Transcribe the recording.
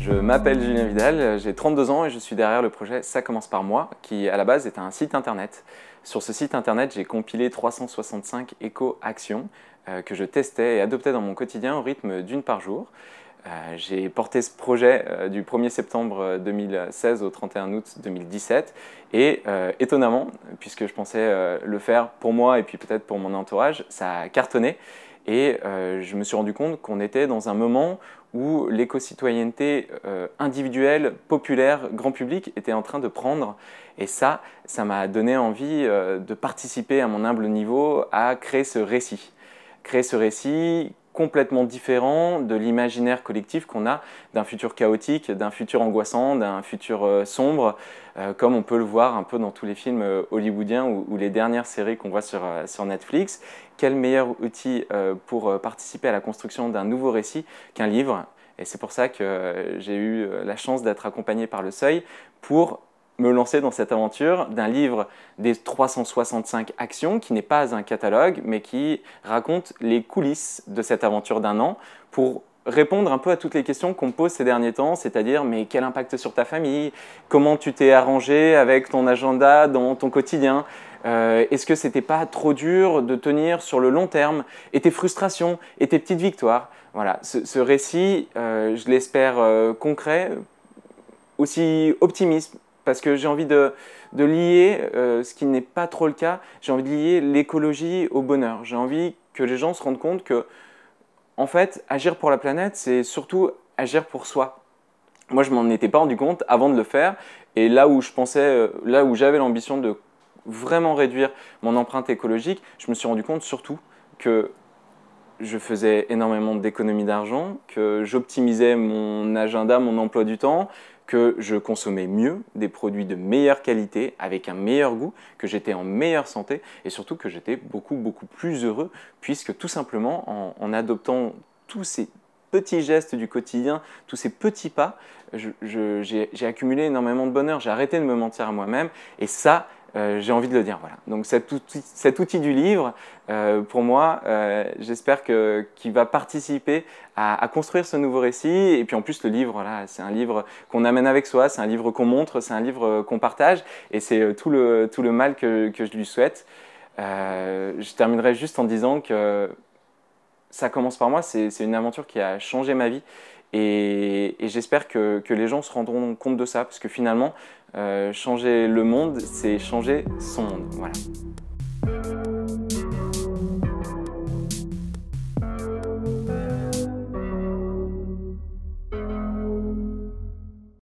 Je m'appelle Julien Vidal, j'ai 32 ans et je suis derrière le projet Ça commence par moi, qui à la base est un site internet. Sur ce site internet, j'ai compilé 365 éco-actions euh, que je testais et adoptais dans mon quotidien au rythme d'une par jour. Euh, j'ai porté ce projet euh, du 1er septembre 2016 euh, au 31 août 2017 et étonnamment, puisque je pensais le faire pour moi et puis peut-être pour mon entourage, ça a cartonné et je me suis rendu compte qu'on était dans un moment où l'éco-citoyenneté individuelle, populaire, grand public était en train de prendre. Et ça, ça m'a donné envie de participer à mon humble niveau à créer ce récit créer ce récit complètement différent de l'imaginaire collectif qu'on a d'un futur chaotique, d'un futur angoissant, d'un futur euh, sombre, euh, comme on peut le voir un peu dans tous les films euh, hollywoodiens ou, les dernières séries qu'on voit sur, Netflix. Quel meilleur outil pour participer à la construction d'un nouveau récit qu'un livre Et c'est pour ça que j'ai eu la chance d'être accompagné par Le Seuil pour me lancer dans cette aventure d'un livre des 365 actions qui n'est pas un catalogue mais qui raconte les coulisses de cette aventure d'un an pour répondre un peu à toutes les questions qu'on pose ces derniers temps, c'est-à-dire mais quel impact sur ta famille, comment tu t'es arrangé avec ton agenda dans ton quotidien, euh, est-ce que c'était pas trop dur de tenir sur le long terme, et tes frustrations, et tes petites victoires. Voilà, ce, récit, euh, je l'espère euh, concret, aussi optimiste, parce que j'ai envie de, lier, euh, ce qui n'est pas trop le cas, j'ai envie de lier l'écologie au bonheur. J'ai envie que les gens se rendent compte que, en fait, agir pour la planète, c'est surtout agir pour soi. Moi, je m'en étais pas rendu compte avant de le faire, et là où je pensais, euh, là où j'avais l'ambition de vraiment réduire mon empreinte écologique, je me suis rendu compte surtout que je faisais énormément d'économies d'argent, que j'optimisais mon agenda, mon emploi du temps, que je consommais mieux, des produits de meilleure qualité, avec un meilleur goût, que j'étais en meilleure santé et surtout que j'étais beaucoup beaucoup plus heureux puisque tout simplement en, en, adoptant tous ces petits gestes du quotidien, tous ces petits pas, j'ai accumulé énormément de bonheur, j'ai arrêté de me mentir à moi-même et ça, euh, j'ai envie de le dire. Voilà. Donc cet outil, du livre, euh, pour moi, euh, j'espère qu'il va participer à, construire ce nouveau récit. Et puis en plus, le livre, c'est un livre qu'on amène avec soi, c'est un livre qu'on montre, c'est un livre qu'on partage. Et c'est tout le, tout le mal que, que je lui souhaite. je terminerai juste en disant que ça commence par moi, c'est une aventure qui a changé ma vie et, j'espère que, les gens se rendront compte de ça, parce que finalement, euh, changer le monde, c'est changer son monde. Voilà.